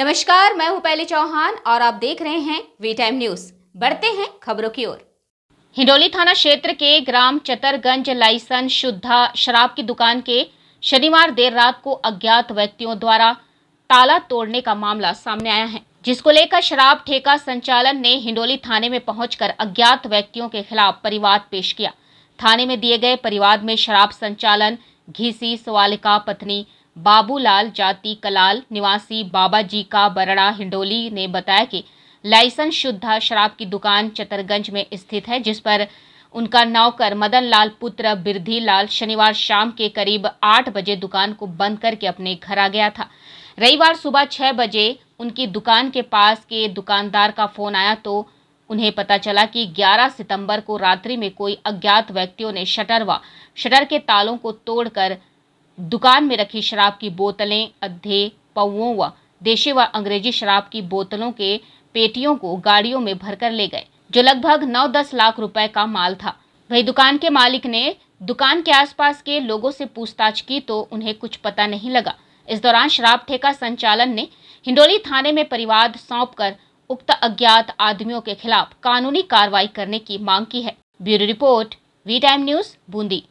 नमस्कार मैं हूं पहले चौहान और आप देख रहे हैं वी टाइम न्यूज बढ़ते हैं खबरों की ओर हिंडोली थाना क्षेत्र के ग्राम चतरगंज लाइसन शुद्धा शराब की दुकान के शनिवार देर रात को अज्ञात व्यक्तियों द्वारा ताला तोड़ने का मामला सामने आया है जिसको लेकर शराब ठेका संचालन ने हिंडोली थाने में पहुंचकर अज्ञात व्यक्तियों के खिलाफ परिवाद पेश किया थाने में दिए गए परिवाद में शराब संचालन घीसी सवालिका पत्नी बाबूलाल जाति कलाल निवासी बाबा जी का बरड़ा हिंडोली ने बताया कि लाइसेंस शुद्धा शराब की दुकान चतरगंज में स्थित है जिस पर उनका नौकर मदन लाल पुत्र बिरधि लाल शनिवार शाम के करीब आठ बजे दुकान को बंद करके अपने घर आ गया था रविवार सुबह छः बजे उनकी दुकान के पास के दुकानदार का फोन आया तो उन्हें पता चला कि 11 सितंबर को रात्रि में कोई अज्ञात व्यक्तियों ने शटर व शटर के तालों को तोड़कर दुकान में रखी शराब की बोतलें अधे पौओं व देशी व अंग्रेजी शराब की बोतलों के पेटियों को गाड़ियों में भरकर ले गए जो लगभग 9-10 लाख रुपए का माल था वही दुकान के मालिक ने दुकान के आसपास के लोगों से पूछताछ की तो उन्हें कुछ पता नहीं लगा इस दौरान शराब ठेका संचालन ने हिंडोली थाने में परिवाद सौंप कर उक्त अज्ञात आदमियों के खिलाफ कानूनी कार्रवाई करने की मांग की है bureau report V time news Bundi